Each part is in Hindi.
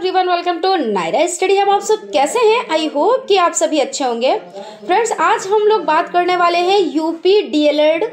Everyone welcome to Naira study हम आप सब कैसे हैं आई होप कि आप सभी अच्छे होंगे फ्रेंड्स आज हम लोग बात करने वाले हैं यूपी डीएलएड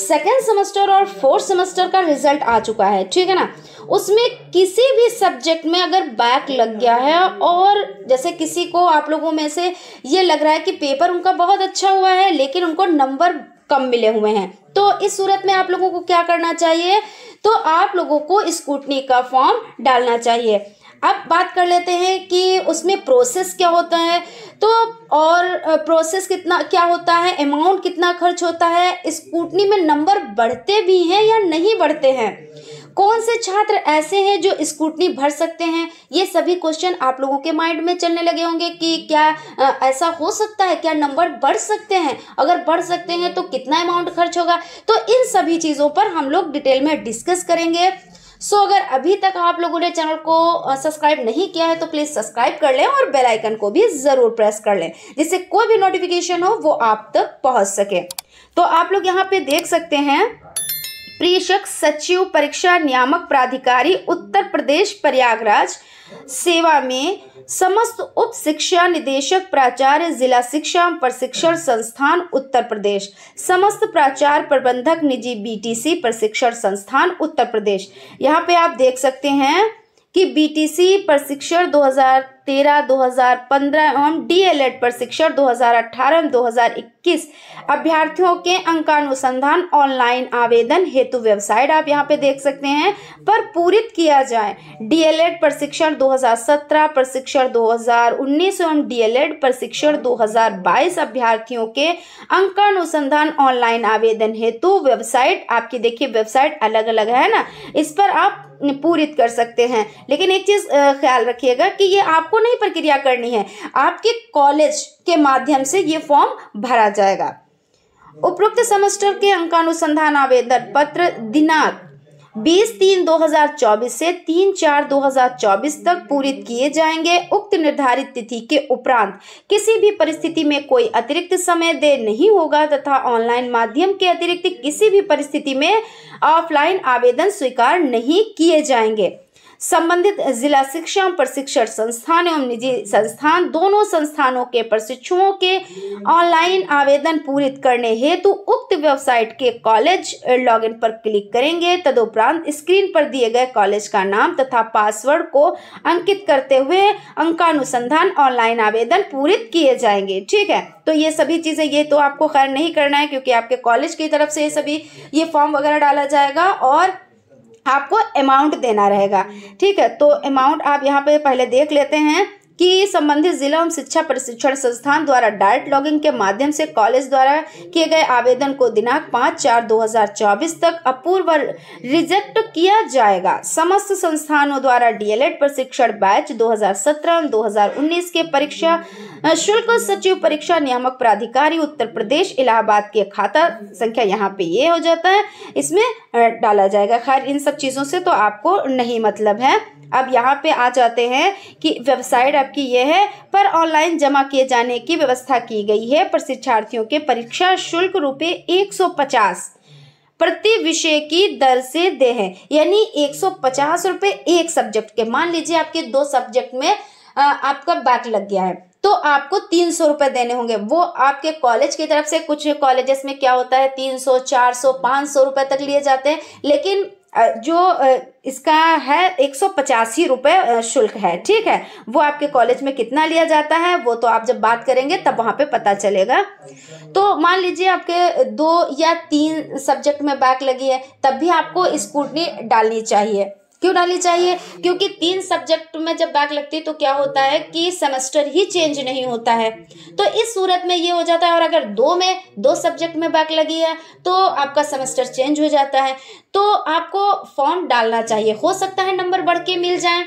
सेकेंड सेमेस्टर और फोर्थ सेमेस्टर का रिजल्ट आ चुका है ठीक है ना उसमें किसी भी सब्जेक्ट में अगर बैक लग गया है और जैसे किसी को आप लोगों में से ये लग रहा है कि पेपर उनका बहुत अच्छा हुआ है लेकिन उनको नंबर कम मिले हुए हैं तो इस सूरत में आप लोगों को क्या करना चाहिए तो आप लोगों को स्कूटनी का फॉर्म डालना चाहिए अब बात कर लेते हैं कि उसमें प्रोसेस क्या होता है तो और प्रोसेस कितना क्या होता है अमाउंट कितना खर्च होता है स्कूटनी में नंबर बढ़ते भी हैं या नहीं बढ़ते हैं कौन से छात्र ऐसे हैं जो स्कूटनी भर सकते हैं ये सभी क्वेश्चन आप लोगों के माइंड में चलने लगे होंगे कि क्या आ, ऐसा हो सकता है क्या नंबर बढ़ सकते हैं अगर बढ़ सकते हैं तो कितना अमाउंट खर्च होगा तो इन सभी चीज़ों पर हम लोग डिटेल में डिस्कस करेंगे सो अगर अभी तक आप लोगों ने चैनल को सब्सक्राइब नहीं किया है तो प्लीज़ सब्सक्राइब कर लें और बेल आइकन को भी ज़रूर प्रेस कर लें जिससे कोई भी नोटिफिकेशन हो वो आप तक पहुंच सके तो आप लोग यहाँ पे देख सकते हैं प्रेषक सचिव परीक्षा नियामक प्राधिकारी उत्तर प्रदेश प्रयागराज सेवा में समस्त उप शिक्षा निदेशक प्राचार्य जिला शिक्षा प्रशिक्षण संस्थान उत्तर प्रदेश समस्त प्राचार्य प्रबंधक निजी बीटीसी प्रशिक्षण संस्थान उत्तर प्रदेश यहाँ पे आप देख सकते हैं कि बीटीसी प्रशिक्षण 2013-2015 एवं डीएलएड प्रशिक्षण 2018 हजार इक्कीस अभ्यर्थियों के अंकानुसंधान ऑनलाइन आवेदन हेतु वेबसाइट आप यहाँ पे देख सकते हैं पर पूरित किया जाए डीएलएड प्रशिक्षण 2017 प्रशिक्षण 2019 एवं डीएलएड प्रशिक्षण 2022 अभ्यर्थियों के अंकानुसंधान ऑनलाइन आवेदन हेतु वेबसाइट आपकी देखिए वेबसाइट अलग अलग है ना इस पर आप पूरित कर सकते हैं लेकिन एक चीज़ ख्याल रखिएगा कि ये आपको नहीं प्रक्रिया करनी है आपके कॉलेज के माध्यम से ये फॉर्म भरा जाएगा उपरोक्त सेमेस्टर के अनुसंधान आवेदन पत्र दिनांक 20 तीन 2024 से 3 चार 2024 तक पूरित किए जाएंगे उक्त निर्धारित तिथि के उपरांत किसी भी परिस्थिति में कोई अतिरिक्त समय दे नहीं होगा तथा ऑनलाइन माध्यम के अतिरिक्त किसी भी परिस्थिति में ऑफलाइन आवेदन स्वीकार नहीं किए जाएंगे संबंधित जिला शिक्षा प्रशिक्षण संस्थान एवं निजी संस्थान दोनों संस्थानों के प्रशिक्षुओं के ऑनलाइन आवेदन पूरित करने हेतु उक्त वेबसाइट के कॉलेज लॉगिन पर क्लिक करेंगे तदुपरांत स्क्रीन पर दिए गए कॉलेज का नाम तथा पासवर्ड को अंकित करते हुए अंकानुसंधान ऑनलाइन आवेदन पूरित किए जाएंगे ठीक है तो ये सभी चीज़ें ये तो आपको खैर नहीं करना है क्योंकि आपके कॉलेज की तरफ से ये सभी ये फॉर्म वगैरह डाला जाएगा और आपको अमाउंट देना रहेगा हम्म। ठीक है तो अमाउंट आप यहाँ पे पहले देख लेते हैं कि संबंधित जिला एवं शिक्षा प्रशिक्षण संस्थान द्वारा डायरेक्ट लॉगिंग के माध्यम से कॉलेज द्वारा किए गए आवेदन को दिनांक पाँच चार 2024 तक अपूर्व रिजेक्ट किया जाएगा समस्त संस्थानों द्वारा डीएलएड प्रशिक्षण बैच 2017 2019 के परीक्षा शुल्क सचिव परीक्षा नियामक प्राधिकारी उत्तर प्रदेश इलाहाबाद के खाता संख्या यहाँ पे ये हो जाता है इसमें डाला जाएगा खैर इन सब चीज़ों से तो आपको नहीं मतलब है अब यहाँ पे आ जाते हैं कि वेबसाइट आपकी ये है पर ऑनलाइन जमा किए जाने की व्यवस्था की गई है प्रशिक्षार्थियों के परीक्षा शुल्क रुपये एक सौ पचास प्रति विषय की दर से दे है यानी एक सौ पचास एक सब्जेक्ट के मान लीजिए आपके दो सब्जेक्ट में आपका बैक लग गया है तो आपको तीन सौ रुपये देने होंगे वो आपके कॉलेज की तरफ से कुछ कॉलेजेस में क्या होता है तीन सौ चार सौ पाँच सौ रुपये तक लिए जाते हैं लेकिन जो इसका है एक सौ पचासी रुपये शुल्क है ठीक है वो आपके कॉलेज में कितना लिया जाता है वो तो आप जब बात करेंगे तब वहाँ पे पता चलेगा तो मान लीजिए आपके दो या तीन सब्जेक्ट में बैक लगी है तब भी आपको स्कूटनी डालनी चाहिए क्यों डालनी चाहिए क्योंकि तीन सब्जेक्ट में जब बैक लगती है तो क्या होता है कि सेमेस्टर ही चेंज नहीं होता है तो इस सूरत में ये हो जाता है और अगर दो में दो सब्जेक्ट में बैक लगी है तो आपका सेमेस्टर चेंज हो जाता है तो आपको फॉर्म डालना चाहिए हो सकता है नंबर बढ़ के मिल जाए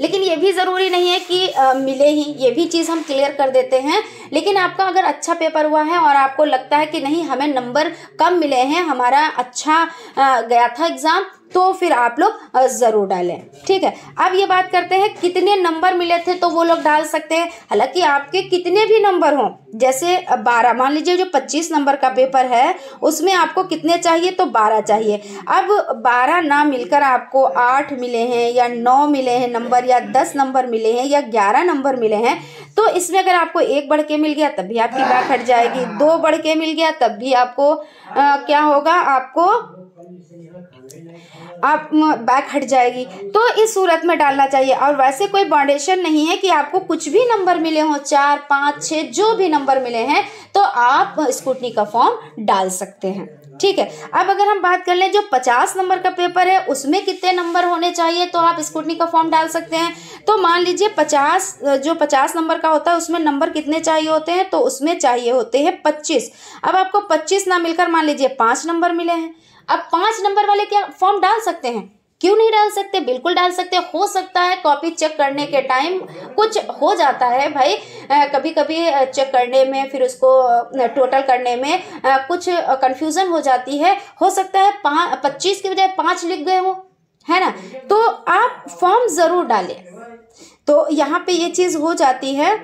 लेकिन ये भी ज़रूरी नहीं है कि आ, मिले ही ये भी चीज़ हम क्लियर कर देते हैं लेकिन आपका अगर अच्छा पेपर हुआ है और आपको लगता है कि नहीं हमें नंबर कम मिले हैं हमारा अच्छा आ, गया था एग्ज़ाम तो फिर आप लोग ज़रूर डालें ठीक है अब ये बात करते हैं कितने नंबर मिले थे तो वो लोग डाल सकते हैं हालांकि आपके कितने भी नंबर हों जैसे बारह मान लीजिए जो पच्चीस नंबर का पेपर है उसमें आपको कितने चाहिए तो बारह चाहिए अब बारह ना मिलकर आपको आठ मिले हैं या नौ मिले हैं नंबर या दस नंबर मिले हैं या ग्यारह नंबर मिले हैं तो इसमें अगर आपको एक बढ़ के मिल गया तब भी आपकी बात हट जाएगी दो बढ़ के मिल गया तब भी आपको आ, क्या होगा आपको आप बैक हट जाएगी तो इस सूरत में डालना चाहिए और वैसे कोई बाउंडेशन नहीं है कि आपको कुछ भी नंबर मिले हों चार पाँच छः जो भी नंबर मिले हैं तो आप स्कूटनी का फॉर्म डाल सकते हैं ठीक है अब अगर हम बात कर लें जो पचास नंबर का पेपर है उसमें कितने नंबर होने चाहिए तो आप स्कूटनी का फॉर्म डाल सकते हैं तो मान लीजिए पचास जो पचास नंबर का होता है उसमें नंबर कितने चाहिए होते हैं तो उसमें चाहिए होते हैं पच्चीस अब आपको पच्चीस ना मिलकर मान लीजिए पाँच नंबर मिले हैं अब पाँच नंबर वाले क्या फॉर्म डाल सकते हैं क्यों नहीं डाल सकते बिल्कुल डाल सकते हो सकता है कॉपी चेक करने के टाइम कुछ हो जाता है भाई कभी कभी चेक करने में फिर उसको टोटल करने में कुछ कन्फ्यूज़न हो जाती है हो सकता है पाँच पच्चीस के बजाय पाँच लिख गए हों है ना तो आप फॉर्म ज़रूर डालें तो यहाँ पे ये चीज़ हो जाती है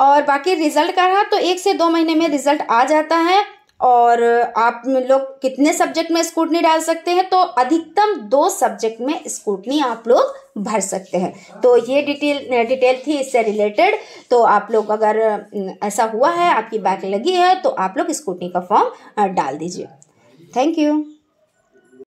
और बाकी रिज़ल्ट का रहा तो एक से दो महीने में रिज़ल्ट आ जाता है और आप लोग कितने सब्जेक्ट में स्कूटनी डाल सकते हैं तो अधिकतम दो सब्जेक्ट में स्कूटनी आप लोग भर सकते हैं तो ये डिटेल डिटेल थी इससे रिलेटेड तो आप लोग अगर ऐसा हुआ है आपकी बैक लगी है तो आप लोग स्कूटनी का फॉर्म डाल दीजिए थैंक यू